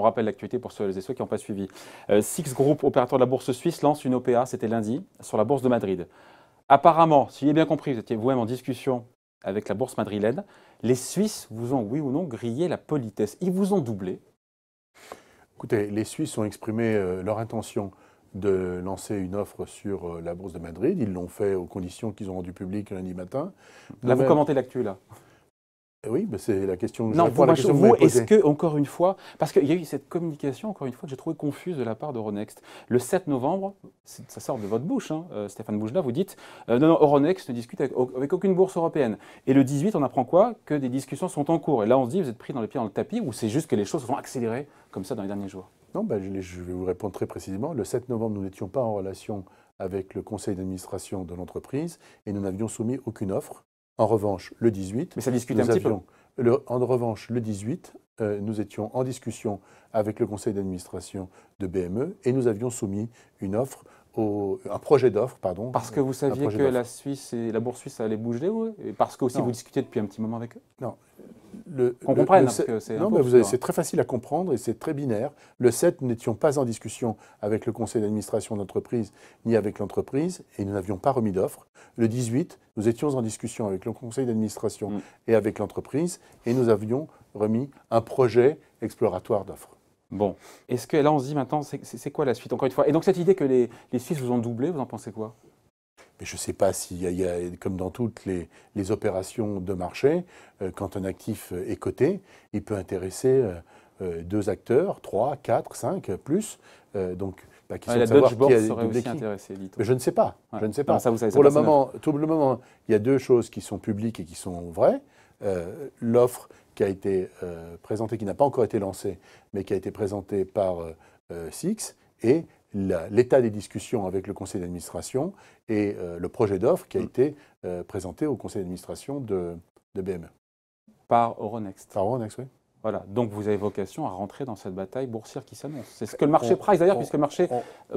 On rappelle l'actualité pour ceux et ceux qui n'ont pas suivi. Euh, Six Group, opérateur de la bourse suisse, lance une OPA, c'était lundi, sur la bourse de Madrid. Apparemment, si j'ai bien compris, vous étiez vous-même en discussion avec la bourse madrilène, les Suisses vous ont, oui ou non, grillé la politesse. Ils vous ont doublé. Écoutez, les Suisses ont exprimé euh, leur intention de lancer une offre sur euh, la bourse de Madrid. Ils l'ont fait aux conditions qu'ils ont rendues publiques lundi matin. Là, vous commentez l'actuel, là eh oui, mais c'est la question que non, je vous, la question est-ce que, encore une fois, parce qu'il y a eu cette communication, encore une fois, que j'ai trouvée confuse de la part d'Euronext. Le 7 novembre, ça sort de votre bouche, hein, euh, Stéphane Boujna, vous dites euh, non, non, Euronext ne discute avec, aucune bourse européenne. Et le 18, on apprend quoi Que des discussions sont en cours. Et là, on se dit, vous êtes pris dans les pieds dans le tapis, ou c'est juste que les choses vont accélérer, comme ça dans les derniers jours ben, je vais vous répondre très précisément. Le 7 novembre, nous n'étions pas en relation avec le conseil d'administration de l'entreprise et nous n'avions soumis aucune offre. En revanche, le 18, mais ça discute un petit peu. en revanche, le 18, euh, nous étions en discussion avec le conseil d'administration de BME et nous avions soumis une offre au, un projet d'offre, pardon. Parce que vous saviez que la Suisse et la bourse suisse allait bouger, ou, parce que aussi vous discutez depuis un petit moment avec eux. Non, le c'est très facile à comprendre et c'est très binaire. Le 7, nous n'étions pas en discussion avec le conseil d'administration d'entreprise ni avec l'entreprise et nous n'avions pas remis d'offre. Le 18, nous étions en discussion avec le conseil d'administration mm. et avec l'entreprise et nous avions remis un projet exploratoire d'offres. Bon, est-ce que là on se dit maintenant, c'est quoi la suite encore une fois Et donc cette idée que les, les Suisses vous ont doublé, vous en pensez quoi mais je ne sais pas s'il y, a, comme dans toutes les, opérations de marché, euh, quand un actif euh, est coté, il peut intéresser euh, deux acteurs, trois, quatre, cinq, plus. donc, bah, la question qui serait je ne sais pas. Je ne sais pas. Pour le moment, le moment, il y a deux choses qui sont publiques et qui sont vraies. l'offre qui a été présentée, qui n'a pas encore été lancée, mais qui a été présentée par Six, et l'état des discussions avec le conseil d'administration et euh, le projet d'offre qui a mm. été euh, présenté au conseil d'administration de, de, BME. Par Euronext. Par Euronext, oui. Voilà, donc vous avez vocation à rentrer dans cette bataille boursière qui s'annonce. C'est ce que le marché price, d'ailleurs, puisque le marché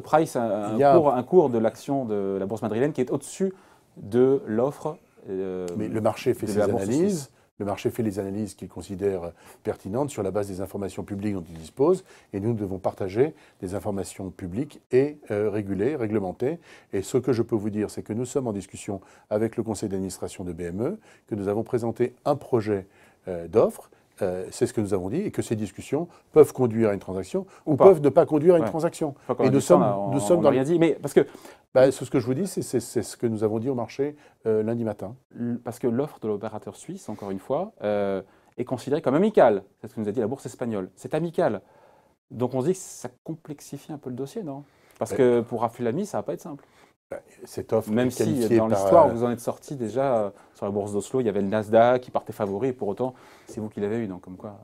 price a un, cours, un cours de l'action de la bourse madrilène qui est au-dessus de l'offre. Euh, Mais le marché fait ses analyses. Le marché fait les analyses qu'il considère pertinentes sur la base des informations publiques dont il dispose et nous devons partager des informations publiques et euh, régulées, réglementées. Et ce que je peux vous dire, c'est que nous sommes en discussion avec le conseil d'administration de BME, que nous avons présenté un projet euh, d'offre euh, c'est ce que nous avons dit, et que ces discussions peuvent conduire à une transaction ou, peuvent ne pas conduire à une transaction. Et nous sommes, dans rien dit, mais parce que bah, ce que je vous dis, c'est ce que nous avons dit au marché euh, lundi matin. Parce que l'offre de l'opérateur suisse, encore une fois, euh, est considérée comme amicale. C'est ce que nous a dit la bourse espagnole. C'est amical. Donc on se dit que ça complexifie un peu le dossier, non Parce bah, que pour Rafael ça va pas être simple. Cette offre Même si dans l'histoire, euh, vous en êtes sorti déjà euh, sur la bourse d'Oslo, il y avait le Nasdaq qui partait favori, pour autant, c'est vous qui l'avez eu, donc comme quoi,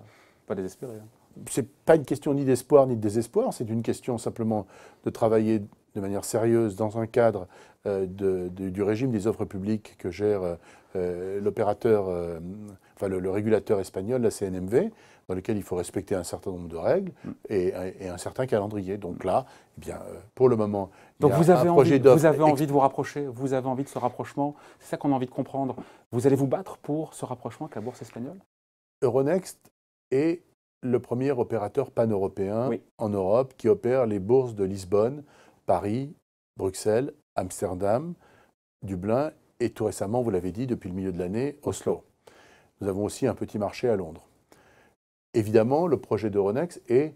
pas désespéré. Hein. C'est pas une question ni d'espoir ni de désespoir, c'est une question simplement de travailler de manière sérieuse dans un cadre euh, du régime des offres publiques que gère euh, euh, l'opérateur, le, régulateur espagnol, la CNMV, dans lequel il faut respecter un certain nombre de règles mm. et, un certain calendrier. Donc là, eh bien, pour le moment, donc vous avez, envie, vous avez envie de vous rapprocher, vous avez envie de ce rapprochement. C'est ça qu'on a envie de comprendre. Vous allez vous battre pour ce rapprochement avec la bourse espagnole Euronext est le premier opérateur pan-européen en Europe qui opère les bourses de Lisbonne, Paris, Bruxelles, Amsterdam, Dublin et tout récemment, vous l'avez dit, depuis le milieu de l'année, Oslo. Nous avons aussi un petit marché à Londres. Évidemment, le projet d'Euronext est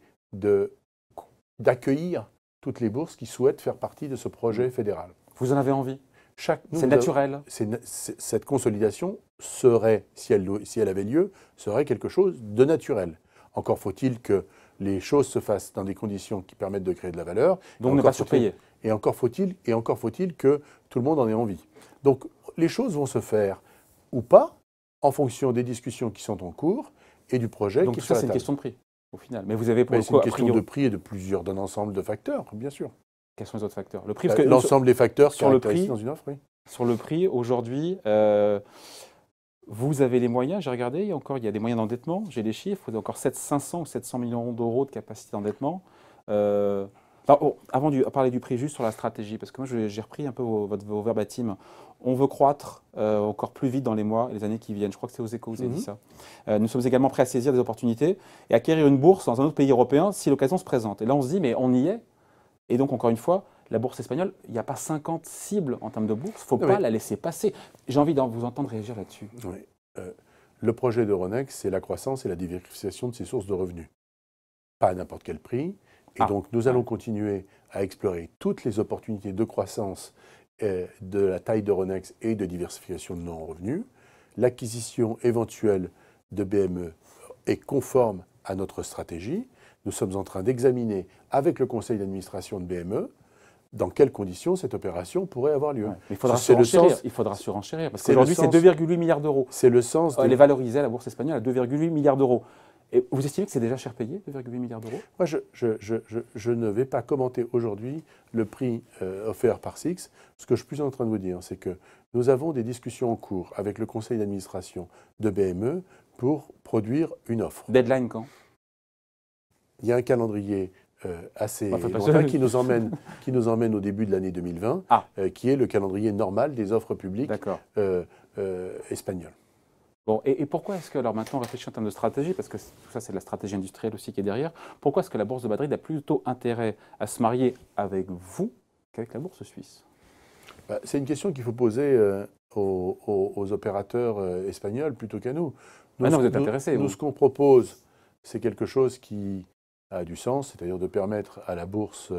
d'accueillir toutes les bourses qui souhaitent faire partie de ce projet fédéral. Vous en avez envie C'est naturel. cette consolidation serait, si elle, si elle avait lieu, serait quelque chose de naturel. Encore faut-il que les choses se fassent dans des conditions qui permettent de créer de la valeur. Donc ne pas surpayer. Et encore faut-il et encore faut-il que tout le monde en ait envie. Donc les choses vont se faire ou pas en fonction des discussions qui sont en cours et du projet. Donc qui Donc ça c'est une question de prix au final. Mais vous avez pour C'est une question de prix et de plusieurs d'un ensemble de facteurs, bien sûr. Quels sont les autres facteurs Le bah, l'ensemble des facteurs sur le prix dans une offre, oui. Sur le prix aujourd'hui. Euh, vous avez les moyens, j'ai regardé, encore, il y a des moyens d'endettement, j'ai les chiffres, vous avez encore 500 ou 700 millions d'euros de capacité d'endettement. Euh, oh, avant de parler du prix, juste sur la stratégie, parce que moi j'ai repris un peu vos, verbatim. On veut croître euh, encore plus vite dans les mois et les années qui viennent. Je crois que c'est aux échos, vous avez dit mhm. ça. Euh, nous sommes également prêts à saisir des opportunités et acquérir une bourse dans un autre pays européen si l'occasion se présente. Et là, on se dit, mais on y est. Et donc, encore une fois, la bourse espagnole, il n'y a pas 50 cibles en termes de bourse, il ne faut pas la laisser passer. J'ai envie de vous entendre réagir là-dessus. Euh, le projet Ronex, c'est la croissance et la diversification de ses sources de revenus. Pas à n'importe quel prix. Et ah. donc, nous ah. allons continuer à explorer toutes les opportunités de croissance euh, de la taille Ronex et de diversification de nos revenus. L'acquisition éventuelle de BME est conforme à notre stratégie. Nous sommes en train d'examiner avec le conseil d'administration de BME dans quelles conditions cette opération pourrait avoir lieu. il faudra surenchérir. Sens... parce qu'aujourd'hui c'est 2,8 milliards d'euros. C'est le sens. Euh, elle est valorisée à la bourse espagnole à 2,8 milliards d'euros. Et vous estimez que c'est déjà cher payé, 2,8 milliards d'euros Moi, je, ne vais pas commenter aujourd'hui le prix euh, offert par Six. Ce que je suis plus en train de vous dire, c'est que nous avons des discussions en cours avec le conseil d'administration de BME pour produire une offre. Deadline quand Il y a un calendrier euh, assez qui nous emmène qui nous emmène au début de l'année 2020, ah. euh, qui est le calendrier normal des offres publiques euh, espagnoles. Bon, et, pourquoi est-ce que, alors maintenant on réfléchit en termes de stratégie, parce que tout ça c'est la stratégie industrielle aussi qui est derrière, pourquoi est-ce que la Bourse de Madrid a plutôt intérêt à se marier avec vous qu'avec la Bourse suisse bah, C'est une question qu'il faut poser aux, opérateurs espagnols plutôt qu'à nous. Maintenant, ah vous êtes intéressés. nous ce qu'on propose, c'est quelque chose qui, a du sens, c'est-à-dire de permettre à la bourse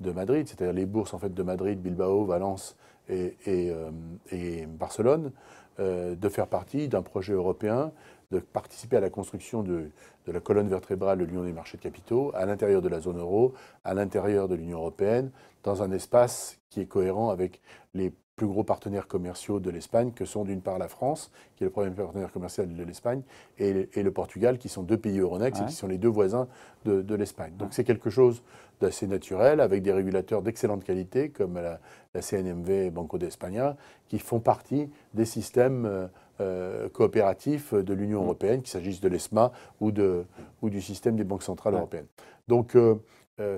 de Madrid, c'est-à-dire les bourses en fait de Madrid, Bilbao, Valence et, euh, Barcelone, euh, de faire partie d'un projet européen, de participer à la construction de, de la colonne vertébrale de l'Union des marchés de capitaux à l'intérieur de la zone euro, à l'intérieur de l'Union européenne, dans un espace qui est cohérent avec les plus gros partenaires commerciaux de l'Espagne, que sont d'une part la France, qui est le premier partenaire commercial de l'Espagne, et, le Portugal, qui sont deux pays Euronext et qui sont les deux voisins de, l'Espagne. Donc c'est quelque chose d'assez naturel, avec des régulateurs d'excellente qualité, comme la, CNMV et Banco España qui font partie des systèmes... Euh, euh, coopératifs de l'Union mm. européenne, qu'il s'agisse de l'ESMA ou, de, ou du système des banques centrales européennes. Donc euh,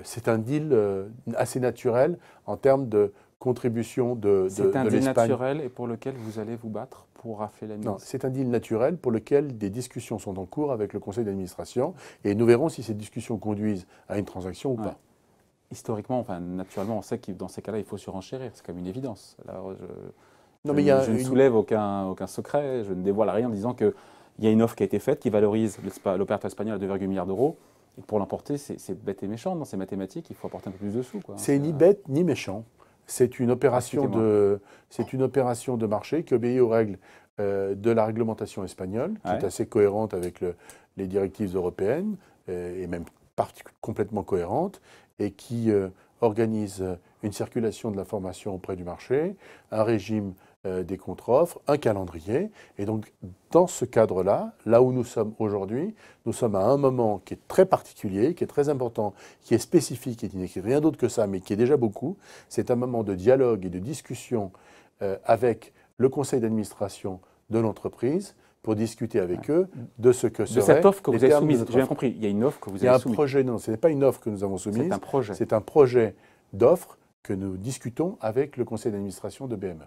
c'est un deal assez naturel en termes de contribution de, C'est un deal naturel et pour lequel vous allez vous battre pour rafler la Non, c'est un deal naturel pour lequel des discussions sont en cours avec le conseil d'administration et nous verrons si ces discussions conduisent à une transaction ou pas. Historiquement, enfin, naturellement, on sait que dans ces cas-là, il faut surenchérir, c'est comme une évidence. je, non, y a je ne soulève aucun, aucun secret, je ne dévoile rien en disant qu'il y a une offre qui a été faite qui valorise l'opérateur espagnol à 2,1 milliards d'euros. Et pour l'emporter, c'est bête et méchant dans ces mathématiques, il faut apporter un peu plus de sous. C'est ni bête ni méchant. C'est une, opération de, une opération de marché qui obéit aux règles euh, de la réglementation espagnole, qui est assez cohérente avec les directives européennes, euh, et même complètement cohérente, et qui euh, organise une circulation de l'information auprès du marché, un régime euh, des contre-offres, un calendrier. Et donc, dans ce cadre-là, là où nous sommes aujourd'hui, nous sommes à un moment qui est très particulier, qui est très important, qui est spécifique, qui n'est rien d'autre que ça, mais qui est déjà beaucoup. C'est un moment de dialogue et de discussion euh, avec le conseil d'administration de l'entreprise pour discuter avec eux de ce que de serait cette offre que vous avez soumise. J'ai bien compris, il y a une offre que vous avez soumise. Il un projet, non, ce n'est pas une offre que nous avons soumise. C'est un projet. C'est un projet d'offre que nous discutons avec le conseil d'administration de BME.